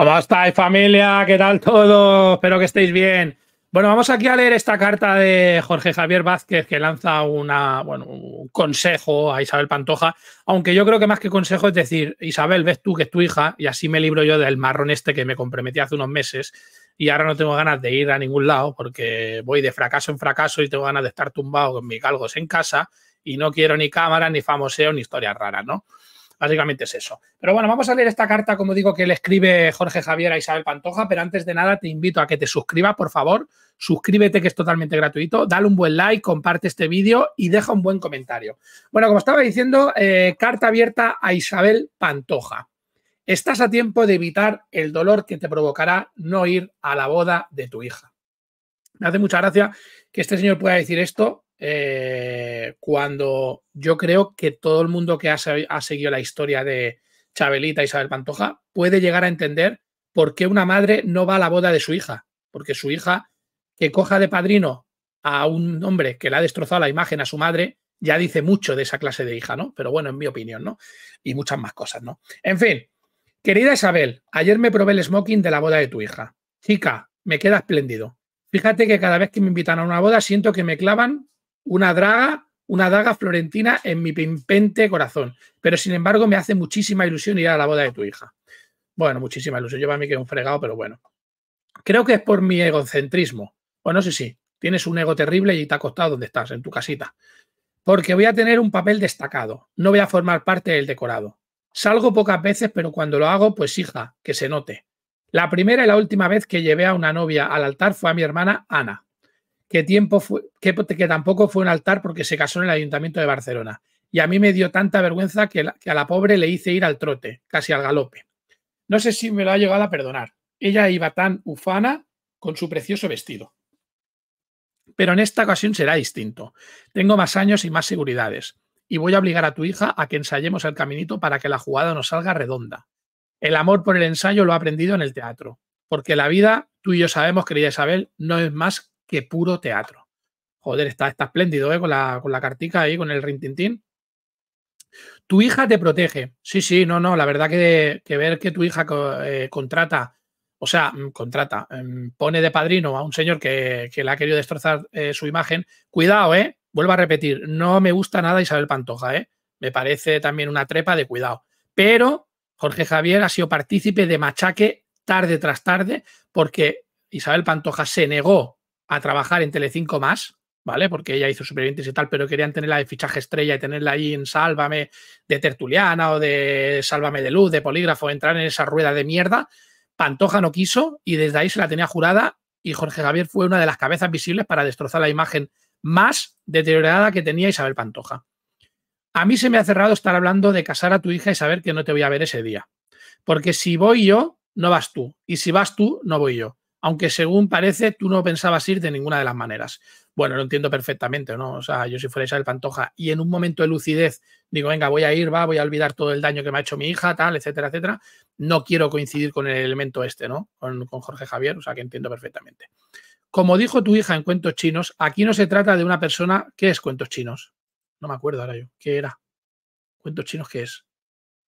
¿Cómo estáis, familia? ¿Qué tal todo? Espero que estéis bien. Bueno, vamos aquí a leer esta carta de Jorge Javier Vázquez que lanza una, bueno, un consejo a Isabel Pantoja, aunque yo creo que más que consejo es decir, Isabel, ves tú que es tu hija y así me libro yo del marrón este que me comprometí hace unos meses y ahora no tengo ganas de ir a ningún lado porque voy de fracaso en fracaso y tengo ganas de estar tumbado con mis galgos en casa y no quiero ni cámara, ni famoseo, ni historias raras, ¿no? Básicamente es eso. Pero bueno, vamos a leer esta carta, como digo, que le escribe Jorge Javier a Isabel Pantoja, pero antes de nada te invito a que te suscribas, por favor. Suscríbete, que es totalmente gratuito. Dale un buen like, comparte este vídeo y deja un buen comentario. Bueno, como estaba diciendo, eh, carta abierta a Isabel Pantoja. Estás a tiempo de evitar el dolor que te provocará no ir a la boda de tu hija. Me hace mucha gracia que este señor pueda decir esto eh, cuando yo creo que todo el mundo que ha, ha, seguido la historia de Chabelita Isabel Pantoja puede llegar a entender por qué una madre no va a la boda de su hija, porque su hija que coja de padrino a un hombre que le ha destrozado la imagen a su madre, ya dice mucho de esa clase de hija, ¿no? Pero bueno, en mi opinión, ¿no? Y muchas más cosas, ¿no? En fin, querida Isabel, ayer me probé el smoking de la boda de tu hija. Chica, me queda espléndido. Fíjate que cada vez que me invitan a una boda siento que me clavan una draga, una daga florentina en mi pimpente corazón. Pero sin embargo, me hace muchísima ilusión ir a la boda de tu hija. Bueno, muchísima ilusión. Yo para mí que un fregado, pero bueno. Creo que es por mi egocentrismo. Bueno, sí, sí. Tienes un ego terrible y te ha costado donde estás, en tu casita. Porque voy a tener un papel destacado. No voy a formar parte del decorado. Salgo pocas veces, pero cuando lo hago, pues hija, que se note. La primera y la última vez que llevé a una novia al altar fue a mi hermana Ana que, tiempo fue, que, tampoco fue un altar porque se casó en el Ayuntamiento de Barcelona. Y a mí me dio tanta vergüenza que, a la pobre le hice ir al trote, casi al galope. No sé si me lo ha llegado a perdonar. Ella iba tan ufana con su precioso vestido. Pero en esta ocasión será distinto. Tengo más años y más seguridades. Y voy a obligar a tu hija a que ensayemos el caminito para que la jugada nos salga redonda. El amor por el ensayo lo ha aprendido en el teatro. Porque la vida, tú y yo sabemos, querida Isabel, no es más que puro teatro. Joder, está, espléndido, ¿eh? Con la, con cartica ahí, con el rintintín. Tu hija te protege. Sí, sí, no, no. La verdad que, que ver que tu hija eh, contrata, o sea, mm, contrata, em, pone de padrino a un señor que, que le ha querido destrozar eh, su imagen. Cuidado, ¿eh? Vuelvo a repetir, no me gusta nada Isabel Pantoja, ¿eh? Me parece también una trepa de cuidado. Pero Jorge Javier ha sido partícipe de machaque tarde tras tarde porque Isabel Pantoja se negó a trabajar en Telecinco más, ¿vale? Porque ella hizo Supervivientes y tal, pero querían tenerla de fichaje estrella y tenerla ahí en Sálvame de Tertuliana o de Sálvame de Luz, de Polígrafo, entrar en esa rueda de mierda. Pantoja no quiso y desde ahí se la tenía jurada y Jorge Javier fue una de las cabezas visibles para destrozar la imagen más deteriorada que tenía Isabel Pantoja. A mí se me ha cerrado estar hablando de casar a tu hija y saber que no te voy a ver ese día. Porque si voy yo, no vas tú. Y si vas tú, no voy yo aunque según parece tú no pensabas ir de ninguna de las maneras. Bueno, lo entiendo perfectamente, ¿no? O sea, yo si fuera Isabel Pantoja y en un momento de lucidez digo, venga, voy a ir, va, voy a olvidar todo el daño que me ha hecho mi hija, tal, etcétera, etcétera, no quiero coincidir con el elemento este, ¿no? Con, Jorge Javier, o sea, que entiendo perfectamente. Como dijo tu hija en Cuentos Chinos, aquí no se trata de una persona. ¿Qué es Cuentos Chinos? No me acuerdo ahora yo. ¿Qué era? ¿Cuentos Chinos qué es?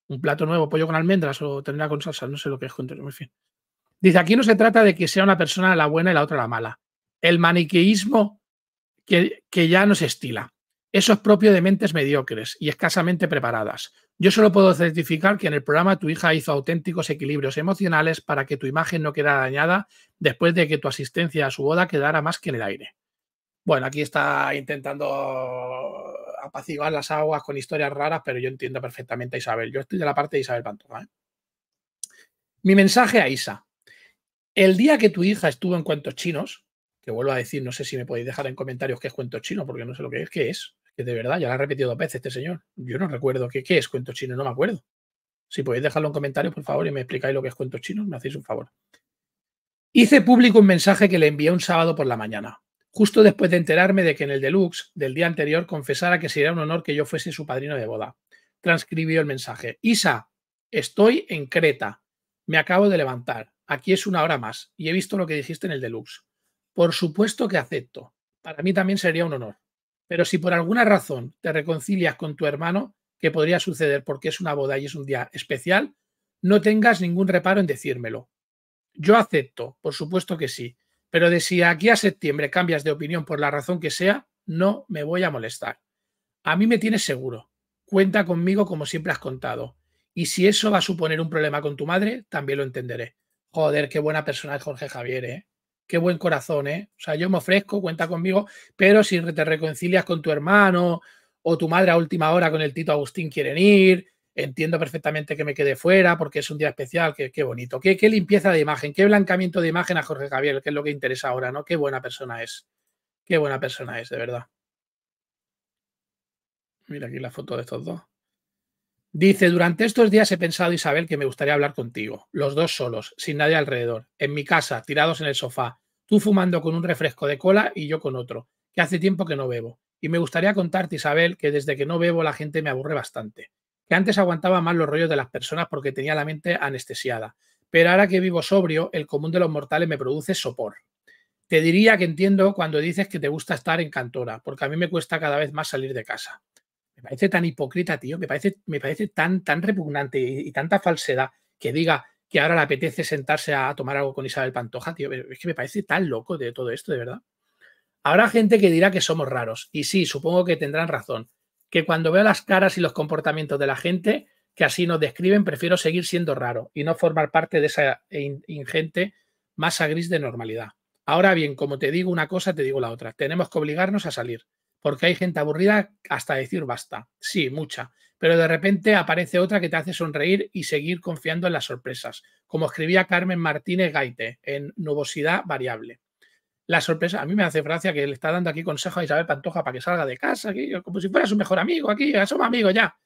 ¿Un plato nuevo, pollo con almendras o ternera con salsa? No sé lo que es Cuentos En fin. Dice, aquí no se trata de que sea una persona la buena y la otra la mala. El maniqueísmo que, ya no se estila. Eso es propio de mentes mediocres y escasamente preparadas. Yo solo puedo certificar que en el programa tu hija hizo auténticos equilibrios emocionales para que tu imagen no quedara dañada después de que tu asistencia a su boda quedara más que en el aire. Bueno, aquí está intentando apaciguar las aguas con historias raras, pero yo entiendo perfectamente a Isabel. Yo estoy de la parte de Isabel Pantoja. ¿eh? Mi mensaje a Isa. El día que tu hija estuvo en cuentos chinos, que vuelvo a decir, no sé si me podéis dejar en comentarios qué es Cuentos chino, porque no sé lo que es, que es. Que de verdad, ya lo ha repetido dos veces este señor. Yo no recuerdo qué, es Cuentos chino, no me acuerdo. Si podéis dejarlo en comentarios, por favor, y me explicáis lo que es cuentos chinos, me hacéis un favor. Hice público un mensaje que le envié un sábado por la mañana, justo después de enterarme de que en el deluxe del día anterior confesara que sería un honor que yo fuese su padrino de boda. Transcribió el mensaje. Isa, estoy en Creta. Me acabo de levantar. Aquí es una hora más y he visto lo que dijiste en el deluxe. Por supuesto que acepto. Para mí también sería un honor. Pero si por alguna razón te reconcilias con tu hermano, que podría suceder porque es una boda y es un día especial, no tengas ningún reparo en decírmelo. Yo acepto, por supuesto que sí, pero de si aquí a septiembre cambias de opinión por la razón que sea, no me voy a molestar. A mí me tienes seguro. Cuenta conmigo como siempre has contado. Y si eso va a suponer un problema con tu madre, también lo entenderé. Joder, qué buena persona es Jorge Javier, ¿eh? Qué buen corazón, ¿eh? O sea, yo me ofrezco, cuenta conmigo, pero si te reconcilias con tu hermano o tu madre a última hora con el Tito Agustín quieren ir, entiendo perfectamente que me quede fuera porque es un día especial, qué, bonito, qué, qué limpieza de imagen, qué blancamiento de imagen a Jorge Javier, que es lo que interesa ahora, ¿no? Qué buena persona es, qué buena persona es, de verdad. Mira aquí la foto de estos dos. Dice, durante estos días he pensado, Isabel, que me gustaría hablar contigo, los dos solos, sin nadie alrededor, en mi casa, tirados en el sofá, tú fumando con un refresco de cola y yo con otro, que hace tiempo que no bebo. Y me gustaría contarte, Isabel, que desde que no bebo la gente me aburre bastante, que antes aguantaba más los rollos de las personas porque tenía la mente anestesiada, pero ahora que vivo sobrio, el común de los mortales me produce sopor. Te diría que entiendo cuando dices que te gusta estar en cantora, porque a mí me cuesta cada vez más salir de casa. Me parece tan hipócrita, tío. Me parece, me parece tan, tan repugnante y, tanta falsedad que diga que ahora le apetece sentarse a tomar algo con Isabel Pantoja, tío. Es que me parece tan loco de todo esto, de verdad. Habrá gente que dirá que somos raros. Y sí, supongo que tendrán razón. Que cuando veo las caras y los comportamientos de la gente que así nos describen, prefiero seguir siendo raro y no formar parte de esa ingente masa gris de normalidad. Ahora bien, como te digo una cosa, te digo la otra. Tenemos que obligarnos a salir porque hay gente aburrida hasta decir basta. Sí, mucha. Pero de repente aparece otra que te hace sonreír y seguir confiando en las sorpresas, como escribía Carmen Martínez Gaite en Nubosidad Variable. La sorpresa, a mí me hace gracia que le está dando aquí consejo a Isabel Pantoja para que salga de casa, como si fuera su mejor amigo, aquí, somos amigos ya.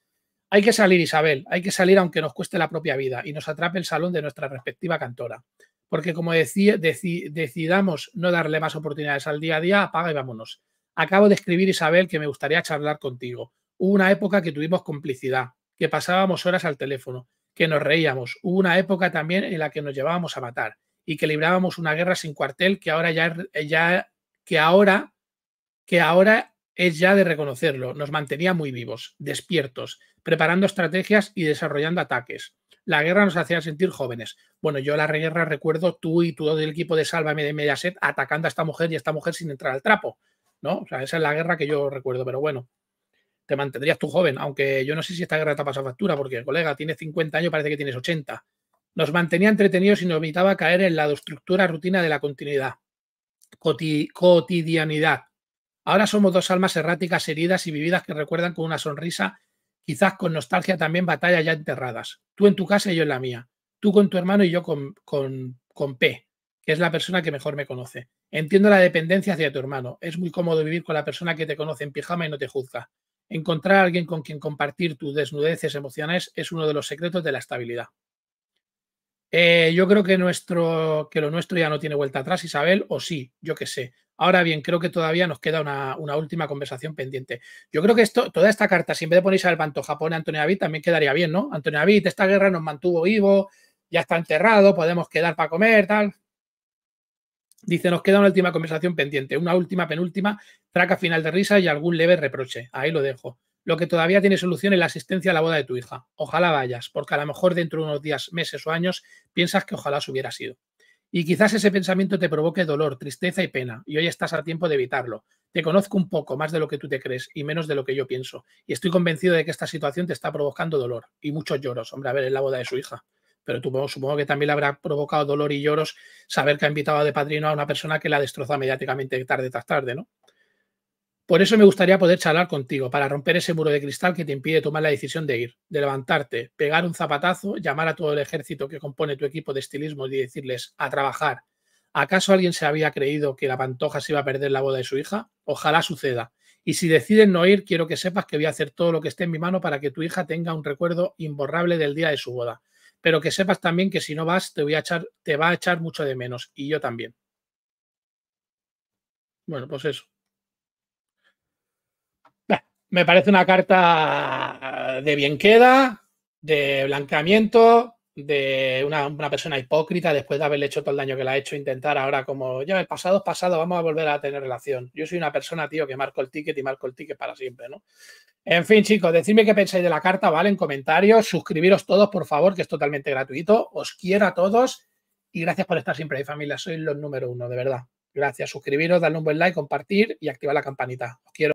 Hay que salir, Isabel, hay que salir aunque nos cueste la propia vida y nos atrape el salón de nuestra respectiva cantora. Porque como decía, decidamos no darle más oportunidades al día a día, apaga y vámonos. Acabo de escribir, Isabel, que me gustaría charlar contigo. Hubo una época que tuvimos complicidad, que pasábamos horas al teléfono, que nos reíamos. Hubo una época también en la que nos llevábamos a matar y que librábamos una guerra sin cuartel que ahora ya, eh, que ahora que ahora es ya de reconocerlo. Nos mantenía muy vivos, despiertos, preparando estrategias y desarrollando ataques. La guerra nos hacía sentir jóvenes. Bueno, yo la guerra recuerdo tú y todo del equipo de Sálvame de Mediaset atacando a esta mujer y a esta mujer sin entrar al trapo. ¿no? O sea, esa es la guerra que yo recuerdo, pero bueno, te mantendrías tú joven, aunque yo no sé si esta guerra te ha pasado factura, porque, colega, tienes 50 años, parece que tienes 80. Nos mantenía entretenidos y nos evitaba caer en la estructura rutina de la continuidad, cotidianidad. Ahora somos dos almas erráticas, heridas y vividas que recuerdan con una sonrisa, quizás con nostalgia también batallas ya enterradas. Tú en tu casa y yo en la mía. Tú con tu hermano y yo con, con, con P, que es la persona que mejor me conoce. Entiendo la dependencia hacia tu hermano. Es muy cómodo vivir con la persona que te conoce en pijama y no te juzga. Encontrar a alguien con quien compartir tus desnudeces emocionales es uno de los secretos de la estabilidad. Eh, yo creo que, nuestro, que lo nuestro ya no tiene vuelta atrás, Isabel, o sí, yo qué sé. Ahora bien, creo que todavía nos queda una, última conversación pendiente. Yo creo que esto, toda esta carta, si en vez de poner Isabel Pantoja, Japón, Antonio David, también quedaría bien, ¿no? Antonio David, esta guerra nos mantuvo vivo, ya está enterrado, podemos quedar para comer, tal. Dice, nos queda una última conversación pendiente, una última penúltima, traca final de risa y algún leve reproche. Ahí lo dejo. Lo que todavía tiene solución es la asistencia a la boda de tu hija. Ojalá vayas, porque a lo mejor dentro de unos días, meses o años piensas que ojalá se hubiera sido. Y quizás ese pensamiento te provoque dolor, tristeza y pena, y hoy estás a tiempo de evitarlo. Te conozco un poco más de lo que tú te crees y menos de lo que yo pienso, y estoy convencido de que esta situación te está provocando dolor y muchos lloros. Hombre, a ver, es la boda de su hija pero tú, supongo que también le habrá provocado dolor y lloros saber que ha invitado de padrino a una persona que la destroza mediáticamente tarde tras tarde, ¿no? Por eso me gustaría poder charlar contigo, para romper ese muro de cristal que te impide tomar la decisión de ir, de levantarte, pegar un zapatazo, llamar a todo el ejército que compone tu equipo de estilismo y decirles a trabajar. ¿Acaso alguien se había creído que la pantoja se iba a perder la boda de su hija? Ojalá suceda. Y si deciden no ir, quiero que sepas que voy a hacer todo lo que esté en mi mano para que tu hija tenga un recuerdo imborrable del día de su boda pero que sepas también que si no vas, te, voy a echar, te va a echar mucho de menos, y yo también. Bueno, pues eso. Me parece una carta de bien queda, de blanqueamiento, de una, persona hipócrita después de haberle hecho todo el daño que le ha hecho, intentar ahora como, ya el pasado es pasado, vamos a volver a tener relación. Yo soy una persona, tío, que marco el ticket y marco el ticket para siempre, ¿no? En fin, chicos, decidme qué pensáis de la carta, ¿vale? En comentarios, suscribiros todos, por favor, que es totalmente gratuito. Os quiero a todos y gracias por estar siempre ahí, familia. Sois los número uno, de verdad. Gracias. Suscribiros, darle un buen like, compartir y activar la campanita. Os quiero.